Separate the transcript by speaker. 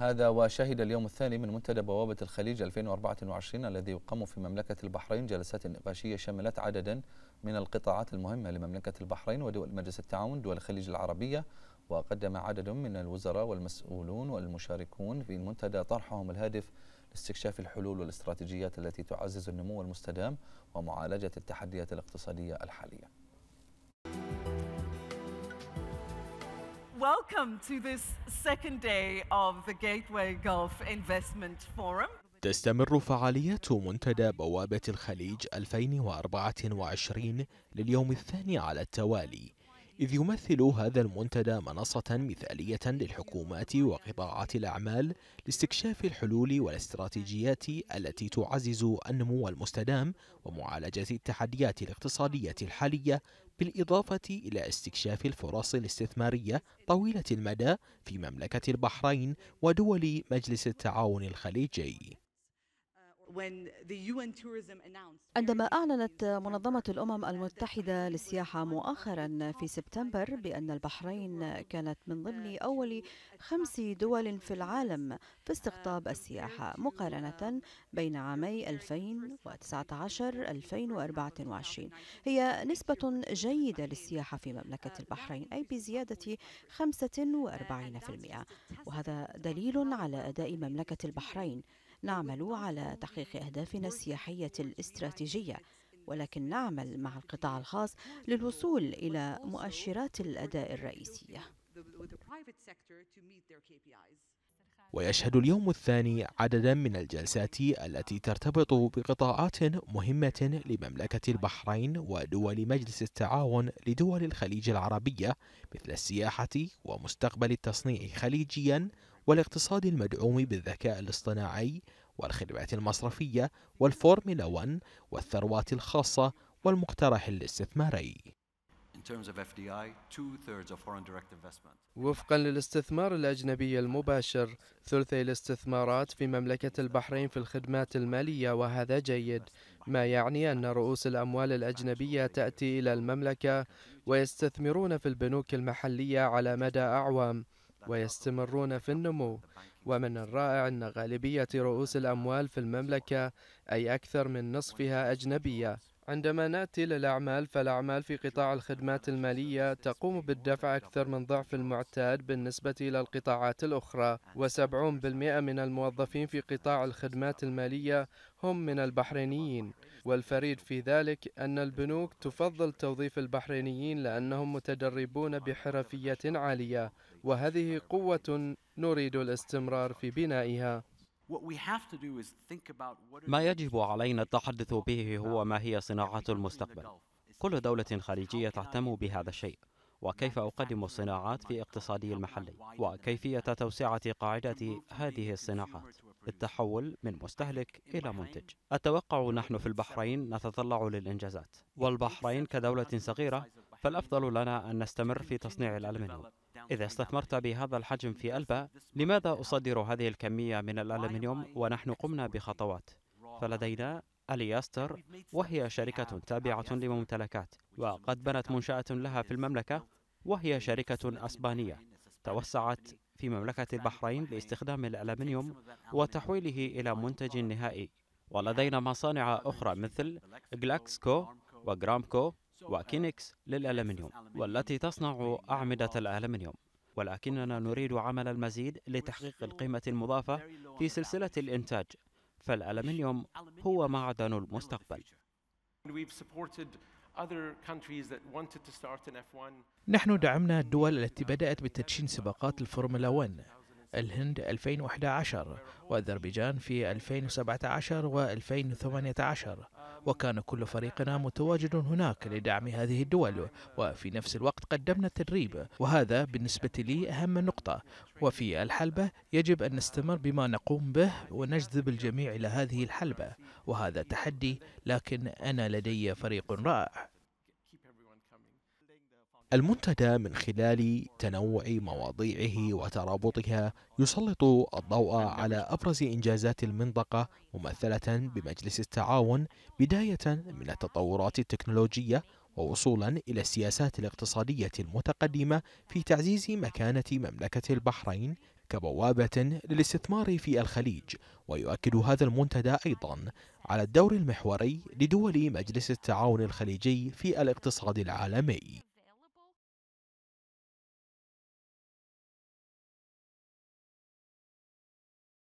Speaker 1: هذا وشهد اليوم الثاني من منتدى بوابة الخليج 2024 الذي يقام في مملكة البحرين جلسات نقاشية شملت عددا من القطاعات المهمة لمملكة البحرين ودول مجلس التعاون دول الخليج العربية وقدم عدد من الوزراء والمسؤولون والمشاركون في المنتدى طرحهم الهادف لاستكشاف الحلول والاستراتيجيات التي تعزز النمو المستدام ومعالجة التحديات الاقتصادية الحالية Welcome to this second day of the Gateway Gulf Investment Forum.
Speaker 2: تستمر فعاليات منتدى بوابة الخليج 2024 لليوم الثاني على التوالي إذ يمثل هذا المنتدى منصة مثالية للحكومات وقطاعات الأعمال لاستكشاف الحلول والاستراتيجيات التي تعزز النمو المستدام ومعالجة التحديات الاقتصادية الحالية بالإضافة إلى استكشاف الفرص الاستثمارية طويلة المدى في مملكة البحرين ودول مجلس التعاون الخليجي
Speaker 1: عندما أعلنت منظمة الأمم المتحدة للسياحة مؤخرا في سبتمبر بأن البحرين كانت من ضمن أول خمس دول في العالم في استقطاب um, السياحة مقارنة um, بين عامي 2019-2024 هي نسبة جيدة للسياحة في um, مملكة البحرين أي بزيادة 45% uh, وهذا دليل على أداء مملكة البحرين نعمل على تحقيق أهدافنا السياحية الاستراتيجية ولكن نعمل مع القطاع الخاص للوصول إلى مؤشرات الأداء الرئيسية
Speaker 2: ويشهد اليوم الثاني عددا من الجلسات التي ترتبط بقطاعات مهمة لمملكة البحرين ودول مجلس التعاون لدول الخليج العربية مثل السياحة ومستقبل التصنيع خليجيا والاقتصاد المدعوم بالذكاء الاصطناعي والخدمات المصرفية والفورمولا 1 والثروات الخاصة والمقترح الاستثماري
Speaker 3: وفقا للاستثمار الأجنبي المباشر ثلثي الاستثمارات في مملكة البحرين في الخدمات المالية وهذا جيد ما يعني أن رؤوس الأموال الأجنبية تأتي إلى المملكة ويستثمرون في البنوك المحلية على مدى أعوام ويستمرون في النمو ومن الرائع أن غالبية رؤوس الأموال في المملكة أي أكثر من نصفها أجنبية عندما نأتي للأعمال فالأعمال في قطاع الخدمات المالية تقوم بالدفع أكثر من ضعف المعتاد بالنسبة إلى القطاعات الأخرى و70% من الموظفين في قطاع الخدمات المالية هم من البحرينيين والفريد في ذلك أن البنوك تفضل توظيف البحرينيين لأنهم متدربون بحرفية عالية وهذه قوة نريد الاستمرار في بنائها
Speaker 4: ما يجب علينا التحدث به هو ما هي صناعة المستقبل كل دولة خليجية تهتم بهذا الشيء وكيف أقدم الصناعات في اقتصادي المحلي وكيفية توسعة قاعدة هذه الصناعات التحول من مستهلك إلى منتج أتوقع نحن في البحرين نتطلع للإنجازات والبحرين كدولة صغيرة فالأفضل لنا أن نستمر في تصنيع الألمنيوم إذا استثمرت بهذا الحجم في ألبا لماذا أصدر هذه الكمية من الألمنيوم ونحن قمنا بخطوات فلدينا ألياستر وهي شركة تابعة لممتلكات وقد بنت منشأة لها في المملكة وهي شركة أسبانية توسعت في مملكة البحرين لاستخدام الألمنيوم وتحويله إلى منتج نهائي ولدينا مصانع أخرى مثل جلاكسكو وجرامكو وكينكس للألمنيوم والتي تصنع أعمدة الألمنيوم ولكننا نريد عمل المزيد لتحقيق القيمة المضافة في سلسلة الإنتاج فالألمنيوم هو معدن المستقبل نحن دعمنا الدول التي بدأت بتدشين سباقات
Speaker 2: الفورمولا 1 الهند 2011 وأذربيجان في 2017 و2018 وكان كل فريقنا متواجد هناك لدعم هذه الدول وفي نفس الوقت قدمنا التدريب وهذا بالنسبة لي أهم نقطة وفي الحلبة يجب أن نستمر بما نقوم به ونجذب الجميع إلى هذه الحلبة وهذا تحدي لكن أنا لدي فريق رائع المنتدى من خلال تنوع مواضيعه وترابطها يسلط الضوء على ابرز انجازات المنطقه ممثله بمجلس التعاون بدايه من التطورات التكنولوجيه ووصولا الى السياسات الاقتصاديه المتقدمه في تعزيز مكانه مملكه البحرين كبوابه للاستثمار في الخليج ويؤكد هذا المنتدى ايضا على الدور المحوري لدول مجلس التعاون الخليجي في الاقتصاد
Speaker 1: العالمي